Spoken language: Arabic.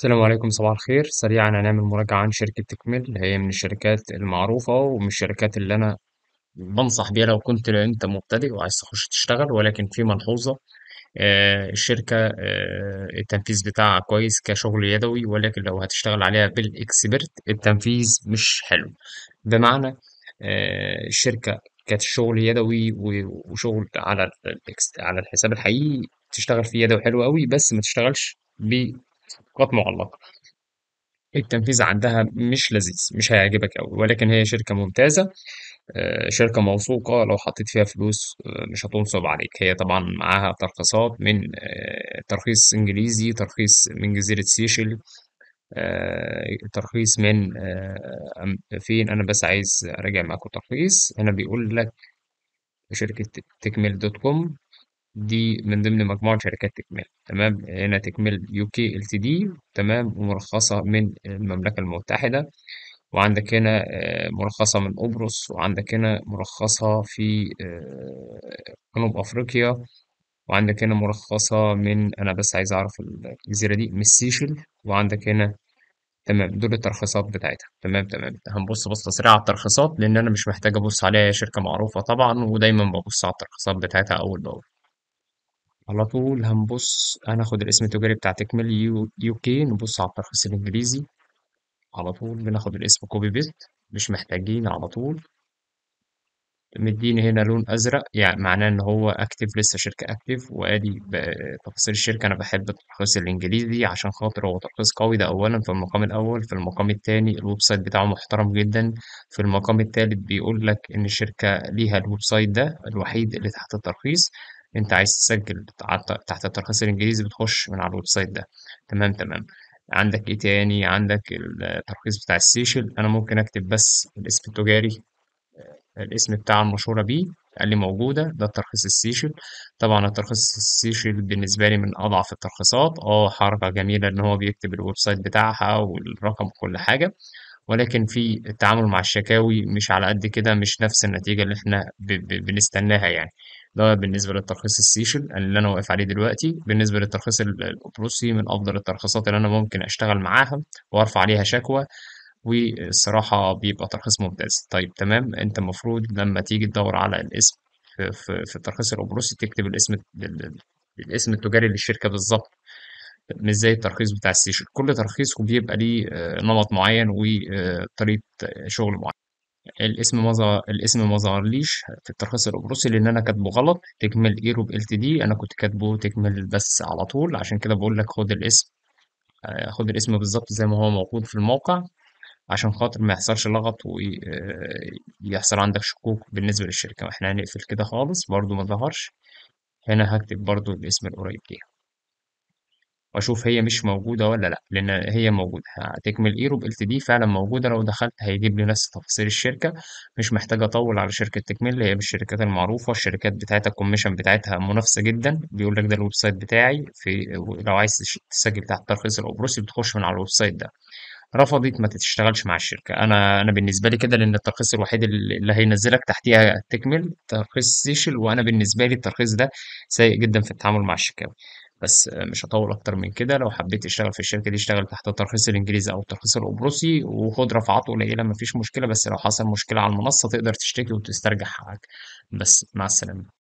السلام عليكم صباح الخير سريعا هنعمل مراجعة عن شركة تكمل هي من الشركات المعروفة ومن الشركات اللي أنا بنصح بيها لو كنت أنت مبتدئ وعايز تخش تشتغل ولكن في ملحوظة آه، الشركة آه، التنفيذ بتاعها كويس كشغل يدوي ولكن لو هتشتغل عليها بالإكسبرت التنفيذ مش حلو بمعنى آه، الشركة كانت الشغل يدوي وشغل على على الحساب الحقيقي تشتغل فيه يدوي حلو قوي بس ما تشتغلش فاطمة والله التنفيذ عندها مش لذيذ، مش هيعجبك أوي، ولكن هي شركة ممتازة، آه، شركة موثوقة، لو حطيت فيها فلوس آه، مش هتنصب عليك، هي طبعًا معاها ترخيصات من آه، ترخيص إنجليزي، ترخيص من جزيرة سيشل، ترخيص من فين أنا بس عايز أراجع معاكم ترخيص، هنا بيقول لك شركة تكميل دوت كوم. دي من ضمن مجموعة شركات تكمل تمام، هنا يو كي ال تي دي تمام، ومرخصة من المملكة المتحدة، وعندك هنا آه، مرخصة من قبرص، وعندك هنا مرخصة في آه، جنوب أفريقيا، وعندك هنا مرخصة من أنا بس عايز أعرف الجزيرة دي من السيشل، وعندك هنا تمام، دول الترخيصات بتاعتها، تمام، تمام. هنبُص بصة سريعة على الترخيصات، لإن أنا مش محتاج أبُص عليها هي شركة معروفة طبعًا، ودايمًا ببص على الترخيصات بتاعتها أول بأول. على طول هنبص هناخد الاسم التجاري بتاع تكمل يو, يو كي نبص على الترخيص الإنجليزي على طول بناخد الاسم كوبي بيست مش محتاجين على طول مديني هنا لون أزرق يعني معناه إن هو أكتف لسه شركة أكتف وأدي تفاصيل الشركة أنا بحب الترخيص الإنجليزي عشان خاطر هو ترخيص قوي ده أولا في المقام الأول في المقام التاني الويب سايت بتاعه محترم جدا في المقام التالت بيقول لك إن الشركة ليها الويب سايت ده الوحيد اللي تحت الترخيص انت عايز تسجل تحت الترخيص الانجليزي بتخش من على الويب سايت ده تمام تمام عندك ايه تاني عندك الترخيص بتاع السيشل انا ممكن اكتب بس الاسم التجاري الاسم بتاع المشهورة بيه قال لي موجودة ده الترخيص السيشل طبعا الترخيص السيشل بالنسبة لي من أضعف الترخيصات اه حركة جميلة إن هو بيكتب الويب سايت بتاعها والرقم وكل حاجة ولكن في التعامل مع الشكاوي مش على قد كده مش نفس النتيجة اللي احنا بنستناها يعني ده بالنسبة للترخيص السيشل اللي أنا واقف عليه دلوقتي بالنسبة للترخيص القبرصي من أفضل الترخيصات اللي أنا ممكن أشتغل معاها وأرفع عليها شكوى والصراحة بيبقى ترخيص ممتاز طيب تمام أنت المفروض لما تيجي تدور على الاسم في, في الترخيص القبرصي تكتب الاسم الاسم التجاري للشركة بالظبط مش زي الترخيص بتاع السيشل كل ترخيص بيبقى ليه آه، نمط معين وطريقة آه، شغل معين الاسم ما ظهر الاسم ما ظهرليش في الترخيص القبرصي لان انا كاتبه غلط تكمل ايروب ال تي دي انا كنت كاتبه تكمل بس على طول عشان كده بقول لك خد الاسم آه، خد الاسم بالظبط زي ما هو موجود في الموقع عشان خاطر ما يحصلش لغط ويحصل آه، عندك شكوك بالنسبة للشركة واحنا هنقفل كده خالص برده ما ظهرش هنا هكتب برده الاسم القريب ليها واشوف هي مش موجودة ولا لأ، لإن هي موجودة، هتكمل تي e دي فعلًا موجودة لو دخلت هيجيب لي نفس تفاصيل الشركة، مش محتاج أطوّل على شركة تكمل هي من الشركات المعروفة، الشركات بتاعتها الكوميشن بتاعتها منافسة جدًا، بيقول لك ده الويب سايت بتاعي في لو عايز تسجّل تحت ترخيص القبرصي بتخش من على الويب سايت ده، رفضت ما تشتغلش مع الشركة، أنا أنا بالنسبة لي كده لإن الترخيص الوحيد اللي هينزّلك تحتيها تكمل ترخيص سيشل، وأنا بالنسبة لي الترخيص ده سيء جدًا في التعامل مع الشكاوي. بس مش هطول اكتر من كده لو حبيت تشتغل في الشركه دي اشتغل تحت الترخيص الانجليزي او الترخيص القبرصي وخد رفعات قليله مفيش مشكله بس لو حصل مشكله على المنصه تقدر تشتكي وتسترجع حقك بس مع السلامه